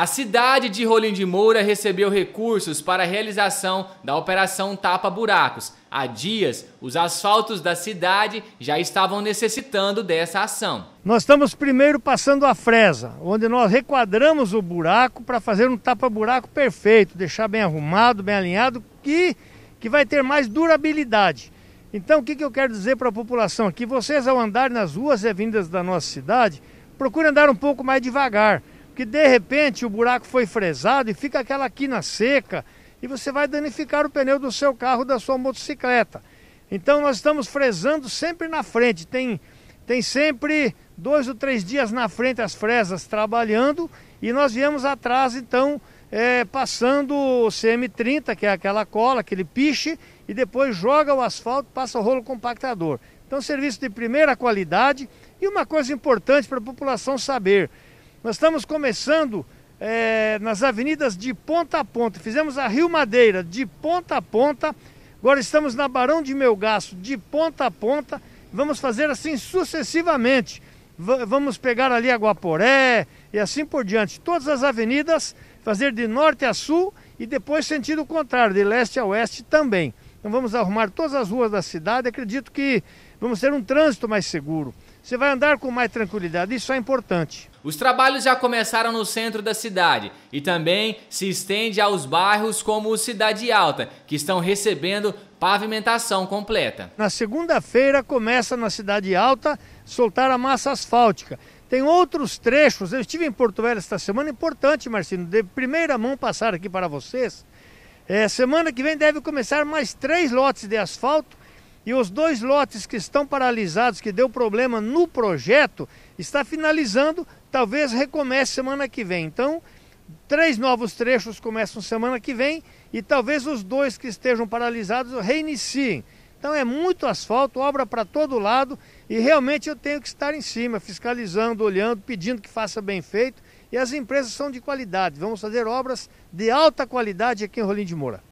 A cidade de Rolim de Moura recebeu recursos para a realização da Operação Tapa Buracos. Há dias, os asfaltos da cidade já estavam necessitando dessa ação. Nós estamos primeiro passando a fresa, onde nós requadramos o buraco para fazer um tapa-buraco perfeito, deixar bem arrumado, bem alinhado, que, que vai ter mais durabilidade. Então, o que, que eu quero dizer para a população? Que vocês, ao andar nas ruas e vindas da nossa cidade, procurem andar um pouco mais devagar que de repente o buraco foi fresado e fica aquela quina seca e você vai danificar o pneu do seu carro, da sua motocicleta. Então nós estamos fresando sempre na frente, tem, tem sempre dois ou três dias na frente as fresas trabalhando e nós viemos atrás então é, passando o CM30, que é aquela cola, aquele piche, e depois joga o asfalto, passa o rolo compactador. Então serviço de primeira qualidade e uma coisa importante para a população saber, nós estamos começando é, nas avenidas de ponta a ponta. Fizemos a Rio Madeira de ponta a ponta. Agora estamos na Barão de Melgaço de ponta a ponta. Vamos fazer assim sucessivamente. V vamos pegar ali Guaporé e assim por diante. Todas as avenidas, fazer de norte a sul e depois sentido contrário, de leste a oeste também. Então vamos arrumar todas as ruas da cidade. Acredito que vamos ter um trânsito mais seguro. Você vai andar com mais tranquilidade, isso é importante. Os trabalhos já começaram no centro da cidade e também se estende aos bairros como Cidade Alta, que estão recebendo pavimentação completa. Na segunda-feira começa na Cidade Alta soltar a massa asfáltica. Tem outros trechos, eu estive em Porto Velho esta semana, importante, Marcinho, de primeira mão passar aqui para vocês. É, semana que vem deve começar mais três lotes de asfalto e os dois lotes que estão paralisados, que deu problema no projeto, está finalizando, talvez recomece semana que vem. Então, três novos trechos começam semana que vem e talvez os dois que estejam paralisados reiniciem. Então é muito asfalto, obra para todo lado e realmente eu tenho que estar em cima, fiscalizando, olhando, pedindo que faça bem feito. E as empresas são de qualidade. Vamos fazer obras de alta qualidade aqui em Rolim de Moura.